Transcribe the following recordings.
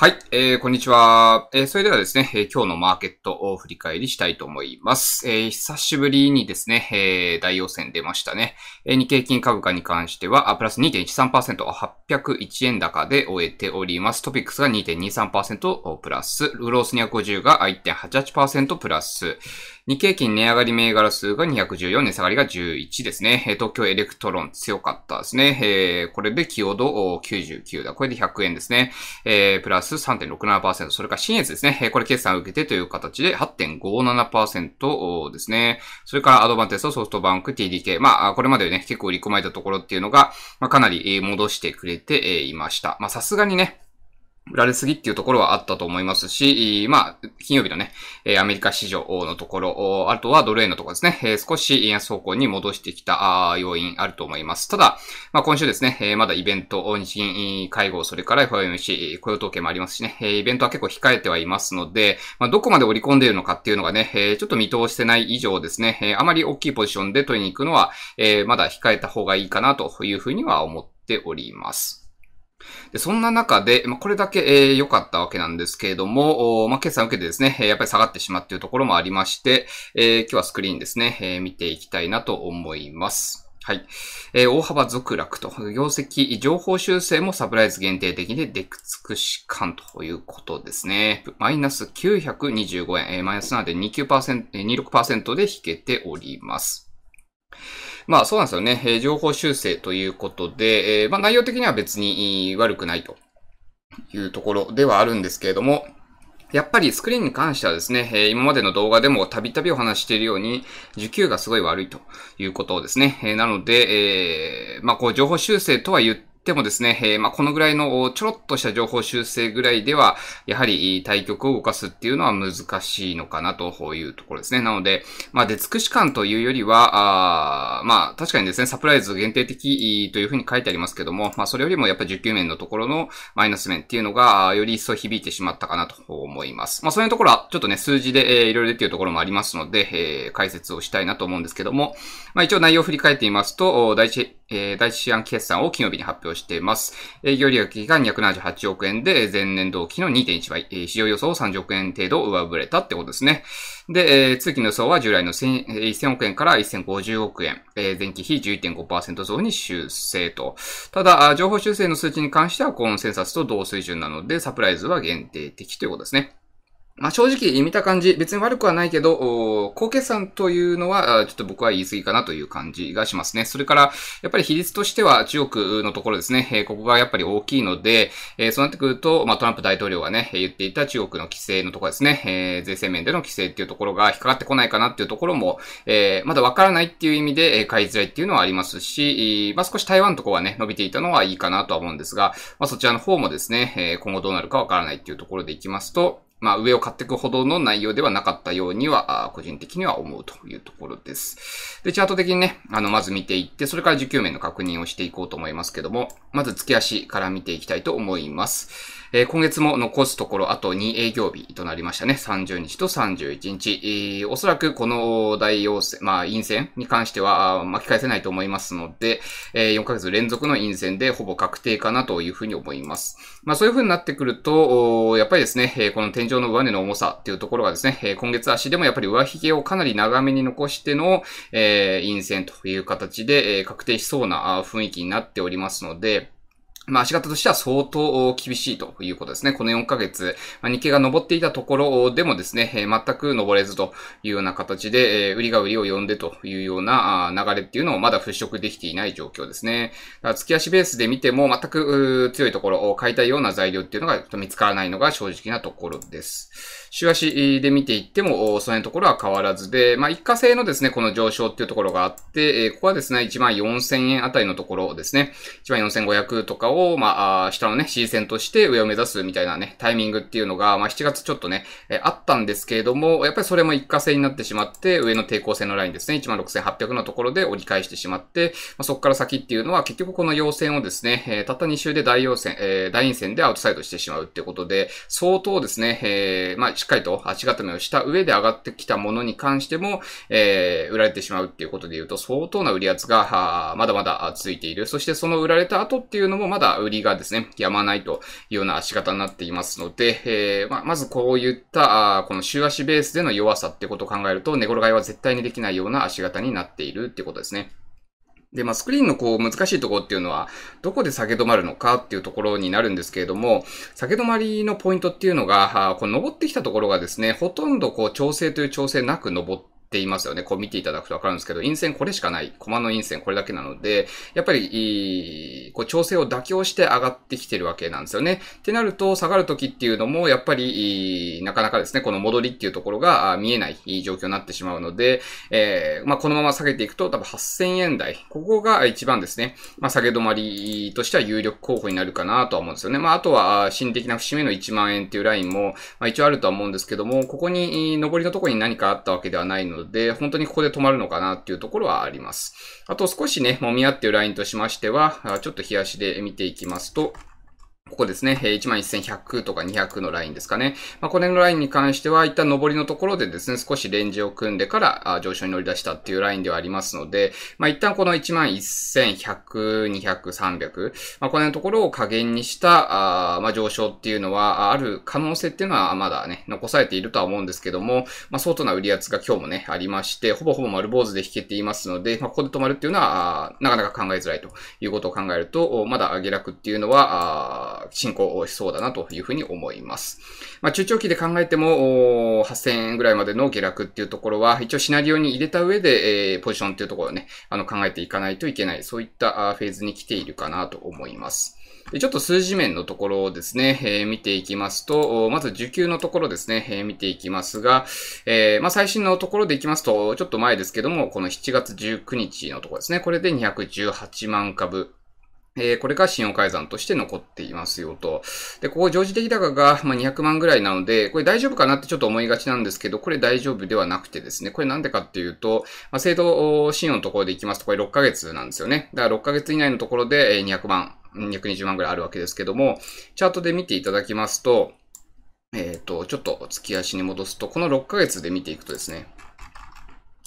はい、えー、こんにちは。えー、それではですね、えー、今日のマーケットを振り返りしたいと思います。えー、久しぶりにですね、えー、大予選出ましたね。えー、日経金株価に関しては、プラス2.13%、801円高で終えております。トピックスが2.23%プラス、ロース250が1.88%プラス、日経金値上がり銘柄数が214、値下がりが11ですね。東京エレクトロン強かったですね。えこれで寄与度99だ。これで100円ですね。えプラス3.67%。それから新越ですね。これ決算を受けてという形で8.57%ですね。それからアドバンテスト、ソフトバンク、TDK。まあ、これまでね、結構売り込まれたところっていうのが、まかなり戻してくれていました。まあ、さすがにね、売られすぎっていうところはあったと思いますし、まあ、金曜日のね、アメリカ市場のところ、あとはドル円のところですね、少し円安方向に戻してきた要因あると思います。ただ、まあ今週ですね、まだイベント、日銀会合、それから FOMC、雇用統計もありますしね、イベントは結構控えてはいますので、まあどこまで織り込んでいるのかっていうのがね、ちょっと見通してない以上ですね、あまり大きいポジションで取りに行くのは、まだ控えた方がいいかなというふうには思っております。でそんな中で、まあ、これだけ良、えー、かったわけなんですけれども、まあ、決算を受けてですね、やっぱり下がってしまっているところもありまして、えー、今日はスクリーンですね、えー、見ていきたいなと思います。はい。えー、大幅続落と、業績、情報修正もサプライズ限定的で出つくし感ということですね。マイナス925円、えー、マイナス7.29%、26%で引けております。まあそうなんですよね。えー、情報修正ということで、えまあ内容的には別に悪くないというところではあるんですけれども、やっぱりスクリーンに関してはですね、え今までの動画でもたびたびお話しているように、受給がすごい悪いということですね。えなので、えまあ、こう、情報修正とは言っててもですね、えー、まあ、このぐらいのちょろっとした情報修正ぐらいでは、やはり対局を動かすっていうのは難しいのかなというところですね。なので、まあ、出尽くし感というよりは、あまあ、確かにですね、サプライズ限定的というふうに書いてありますけども、まあ、それよりもやっぱ19面のところのマイナス面っていうのが、より一層響いてしまったかなと思います。まあ、そういうところは、ちょっとね、数字で、えいろいろ出ていうところもありますので、えー、解説をしたいなと思うんですけども、まあ、一応内容を振り返ってみますと、第えー、第一四半期決算を金曜日に発表しています。営業利益が278億円で、前年同期の2.1倍、えー、市場予想を30億円程度上振れたってことですね。で、えー、通期の予想は従来の1000億円から1050億円、えー、前期比11.5%増に修正と。ただ、情報修正の数値に関してはコンセンサスと同水準なので、サプライズは限定的ということですね。まあ、正直見た感じ、別に悪くはないけど、高決算というのは、ちょっと僕は言い過ぎかなという感じがしますね。それから、やっぱり比率としては中国のところですね、えここがやっぱり大きいので、えそうなってくると、まあ、トランプ大統領がね、言っていた中国の規制のところですね、え税制面での規制っていうところが引っかかってこないかなっていうところも、えまだわからないっていう意味で、え買いづらいっていうのはありますし、まあ、少し台湾のところはね、伸びていたのはいいかなとは思うんですが、まあ、そちらの方もですね、え今後どうなるかわからないっていうところでいきますと、まあ、上を買っていくほどの内容ではなかったようには、個人的には思うというところです。で、チャート的にね、あの、まず見ていって、それから需給面の確認をしていこうと思いますけども、まず月足から見ていきたいと思います。えー、今月も残すところあと2営業日となりましたね。30日と31日。えー、おそらくこの大陽線、まあ陰線に関しては巻き返せないと思いますので、えー、4ヶ月連続の陰線でほぼ確定かなというふうに思います。まあそういうふうになってくると、やっぱりですね、えこの天井の上値の重さっていうところがですね、え今月足でもやっぱり上髭をかなり長めに残しての、え陰線という形で、え確定しそうな雰囲気になっておりますので、まあ足型としては相当厳しいということですね。この4ヶ月、まあ、日経が上っていたところでもですね、えー、全く上れずというような形で、えー、売りが売りを呼んでというような流れっていうのをまだ払拭できていない状況ですね。月足ベースで見ても全く強いところを買いたいような材料っていうのが見つからないのが正直なところです。週足で見ていっても、そのところは変わらずで、まあ一過性のですね、この上昇っていうところがあって、ここはですね、14,000円あたりのところですね、14,500とかをを、まあ、下のね、C 線として上を目指すみたいなね、タイミングっていうのが、まあ、7月ちょっとね、えあったんですけれども、やっぱりそれも一過性になってしまって、上の抵抗線のラインですね、16,800のところで折り返してしまって、まあ、そこから先っていうのは、結局この陽線をですね、えたった2周で大陽線、え大陰線でアウトサイドしてしまうってことで、相当ですね、えー、まあ、しっかりと足固めをした上で上がってきたものに関しても、えー、売られてしまうっていうことで言うと、相当な売り圧が、まだまだ続いている。そしてその売られた後っていうのもまだだ売りがですね、やまないというような足型になっていますので、えー、まあ、まずこういった、あこの週足ベースでの弱さってことを考えると、寝転がりは絶対にできないような足型になっているってことですね。で、まあ、スクリーンのこう、難しいところっていうのは、どこで下げ止まるのかっていうところになるんですけれども、下げ止まりのポイントっていうのが、この登ってきたところがですね、ほとんどこう、調整という調整なく登ってって言いますよね。こう見ていただくとわかるんですけど、陰線これしかない。駒の陰線これだけなので、やっぱり、こう調整を妥協して上がってきてるわけなんですよね。ってなると、下がる時っていうのも、やっぱり、なかなかですね、この戻りっていうところが見えない状況になってしまうので、えー、まあ、このまま下げていくと、多分8000円台。ここが一番ですね、まあ、下げ止まりとしては有力候補になるかなとは思うんですよね。まあ、あとは、心的な節目の1万円っていうラインも、まあ、一応あるとは思うんですけども、ここに、上りのところに何かあったわけではないので、ので、本当にここで止まるのかなっていうところはあります。あと少しね、揉み合ってるラインとしましては、ちょっと冷やしで見ていきますと、ここですね、11100とか200のラインですかね。まあ、これのラインに関しては、一旦上りのところでですね、少しレンジを組んでから上昇に乗り出したっていうラインではありますので、まあ、一旦この11100、200、300、まあ、このところを加減にした、あまあ、上昇っていうのは、ある可能性っていうのはまだね、残されているとは思うんですけども、まあ、相当な売り圧が今日もね、ありまして、ほぼほぼ丸坊主で引けていますので、まあ、ここで止まるっていうのは、なかなか考えづらいということを考えると、まだ下落っていうのは、進行しそうだなというふうに思います。まあ、中長期で考えても、8000円ぐらいまでの下落っていうところは、一応シナリオに入れた上で、えー、ポジションっていうところをね、あの考えていかないといけない、そういったフェーズに来ているかなと思います。ちょっと数字面のところをですね、えー、見ていきますと、まず受給のところですね、えー、見ていきますが、えー、まあ、最新のところでいきますと、ちょっと前ですけども、この7月19日のところですね、これで218万株えこれが信用改ざんとして残っていますよと。で、ここ常時的高が、ま200万ぐらいなので、これ大丈夫かなってちょっと思いがちなんですけど、これ大丈夫ではなくてですね、これなんでかっていうと、まあ、制度信用のところでいきますと、これ6ヶ月なんですよね。だから6ヶ月以内のところで200万、220万ぐらいあるわけですけども、チャートで見ていただきますと、えっ、ー、と、ちょっと月足に戻すと、この6ヶ月で見ていくとですね、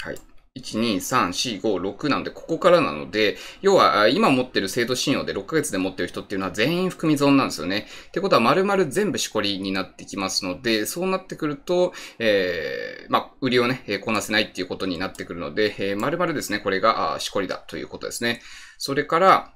はい。1,2,3,4,5,6なんで、ここからなので、要は、今持ってる制度信用で6ヶ月で持ってる人っていうのは全員含み損なんですよね。ってことは、丸々全部しこりになってきますので、そうなってくると、えー、まあ、売りをね、えー、こなせないっていうことになってくるので、えー、丸々ですね、これが、しこりだということですね。それから、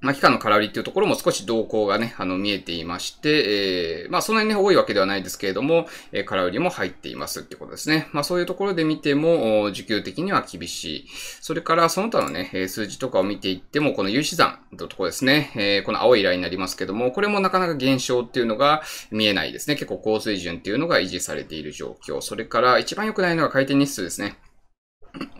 まあ、期間の空売りっていうところも少し動向がね、あの、見えていまして、えー、まあ、そんなにね、多いわけではないですけれども、えー、空売りも入っていますってことですね。まあ、そういうところで見ても、需給的には厳しい。それから、その他のね、数字とかを見ていっても、この融資残のところですね、えー、この青いラインになりますけども、これもなかなか減少っていうのが見えないですね。結構高水準っていうのが維持されている状況。それから、一番良くないのが回転日数ですね。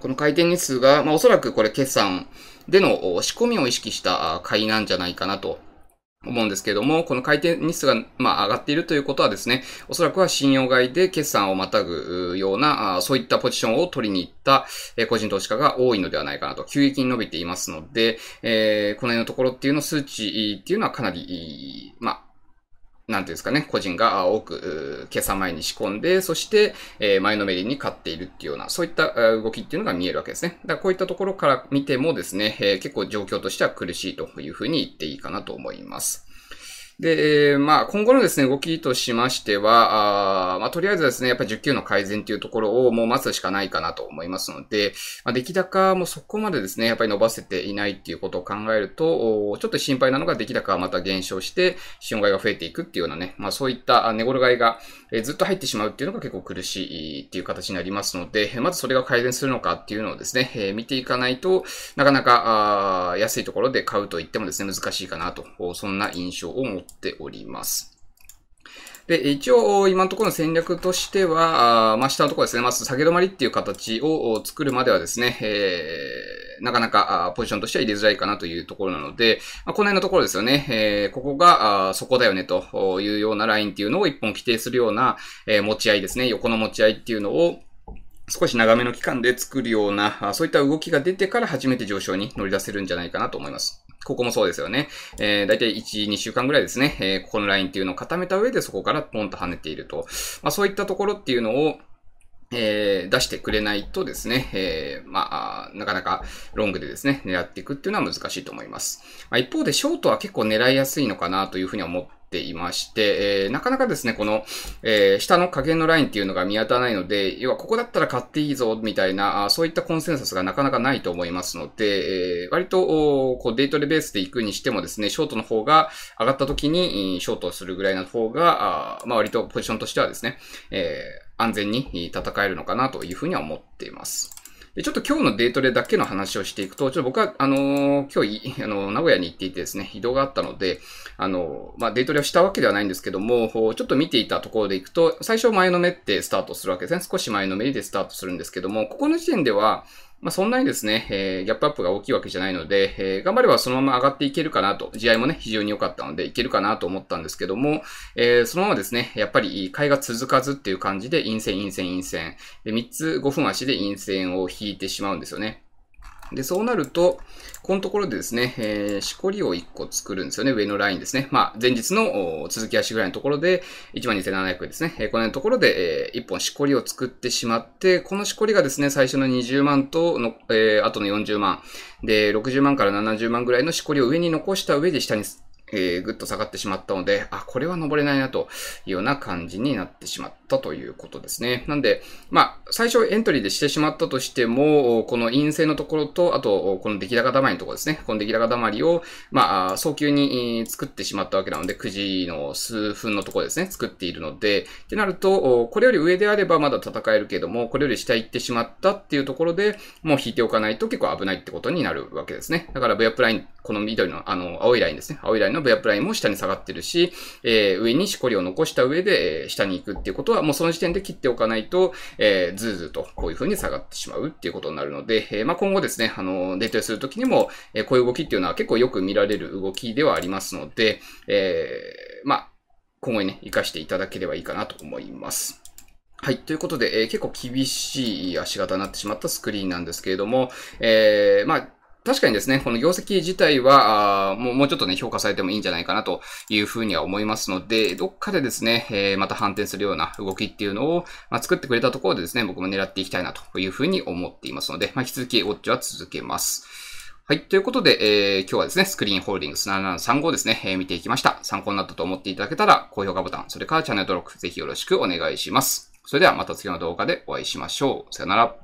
この回転日数が、まあ、おそらくこれ決算での仕込みを意識した買いなんじゃないかなと思うんですけれども、この回転日数が、まあ、上がっているということはですね、おそらくは信用買で決算をまたぐような、そういったポジションを取りに行った個人投資家が多いのではないかなと、急激に伸びていますので、えー、この辺のところっていうの数値っていうのはかなり、まあ、なんていうんですかね、個人が多く、今朝前に仕込んで、そして、え前のめりに買っているっていうような、そういった動きっていうのが見えるわけですね。だからこういったところから見てもですね、え結構状況としては苦しいというふうに言っていいかなと思います。で、まあ、今後のですね、動きとしましては、あまあ、とりあえずですね、やっぱり10級の改善というところをもう待つしかないかなと思いますので、まあ、出来高もそこまでですね、やっぱり伸ばせていないっていうことを考えると、ちょっと心配なのが出来高はまた減少して、資本買いが増えていくっていうようなね、まあ、そういった寝頃買いがずっと入ってしまうっていうのが結構苦しいっていう形になりますので、まずそれが改善するのかっていうのをですね、え見ていかないとなかなか安いところで買うと言ってもですね、難しいかなと、そんな印象を持っております。で、一応、今のところの戦略としては、まあ、下のところですね、まず下げ止まりっていう形を作るまではですね、えー、なかなかポジションとしては入れづらいかなというところなので、まあ、この辺のところですよね、えー、ここが、そこだよねというようなラインっていうのを一本規定するような、え持ち合いですね、横の持ち合いっていうのを、少し長めの期間で作るような、そういった動きが出てから初めて上昇に乗り出せるんじゃないかなと思います。ここもそうですよね。えー、だいたい1、2週間ぐらいですね。えー、ここのラインっていうのを固めた上でそこからポンと跳ねていると。まあそういったところっていうのを、えー、出してくれないとですね、えー、まあ、なかなかロングでですね、狙っていくっていうのは難しいと思います。まあ、一方で、ショートは結構狙いやすいのかなというふうに思ってていまして、えー、なかなかですね、この、えー、下の下限のラインっていうのが見当たらないので、要はここだったら買っていいぞ、みたいな、そういったコンセンサスがなかなかないと思いますので、えー、割と、こう、デートレベースで行くにしてもですね、ショートの方が上がった時に、ショートするぐらいの方が、あまあ割とポジションとしてはですね、えー、安全に戦えるのかなというふうには思っています。で、ちょっと今日のデートレだけの話をしていくと、ちょっと僕は、あの今日、あの名古屋に行っていてですね、移動があったので、あのまあ、デートレをしたわけではないんですけども、ちょっと見ていたところでいくと、最初前のめってスタートするわけですね。少し前のめでスタートするんですけども、ここの時点では、まあ、そんなにですね、えー、ギャップアップが大きいわけじゃないので、えー、頑張ればそのまま上がっていけるかなと、試合もね、非常に良かったので、いけるかなと思ったんですけども、えー、そのままですね、やっぱり、買いが続かずっていう感じで、陰線、陰線、陰線。で、3つ5分足で陰線を引いてしまうんですよね。で、そうなると、このところでですね、えー、しこりを1個作るんですよね。上のラインですね。まあ、前日の続き足ぐらいのところで、12,700円ですね。えー、このところで、えー、1本しこりを作ってしまって、このしこりがですね、最初の20万との、えー、後の40万。で、60万から70万ぐらいのしこりを上に残した上で下にえー、ぐっと下がってしまったので、あ、これは登れないなというような感じになってしまった。ったということですね。なんで、まあ、最初エントリーでしてしまったとしても、この陰性のところと、あと、この出来高溜まりのところですね。この出来高溜まりを、まあ、早急に作ってしまったわけなので、9時の数分のところですね、作っているので、ってなると、これより上であればまだ戦えるけども、これより下行ってしまったっていうところで、もう引いておかないと結構危ないってことになるわけですね。だからブアプライン、この緑の、あの、青いラインですね。青いラインのブアプラインも下に下がってるし、えー、上にしこりを残した上で、え下に行くっていうことははもうその時点で切っておかないと、えー、ずーずーとこういう風に下がってしまうっていうことになるので、えー、まあ、今後ですね、あの、デートするときにも、えー、こういう動きっていうのは結構よく見られる動きではありますので、えー、まあ、今後にね、活かしていただければいいかなと思います。はい。ということで、えー、結構厳しい足型になってしまったスクリーンなんですけれども、えー、まあ、確かにですね、この業績自体は、もうもうちょっとね、評価されてもいいんじゃないかなというふうには思いますので、どっかでですね、えー、また反転するような動きっていうのを、まあ、作ってくれたところでですね、僕も狙っていきたいなというふうに思っていますので、まあ、引き続きウォッチは続けます。はい。ということで、えー、今日はですね、スクリーンホールディングス7735ですね、えー、見ていきました。参考になったと思っていただけたら、高評価ボタン、それからチャンネル登録、ぜひよろしくお願いします。それではまた次の動画でお会いしましょう。さよなら。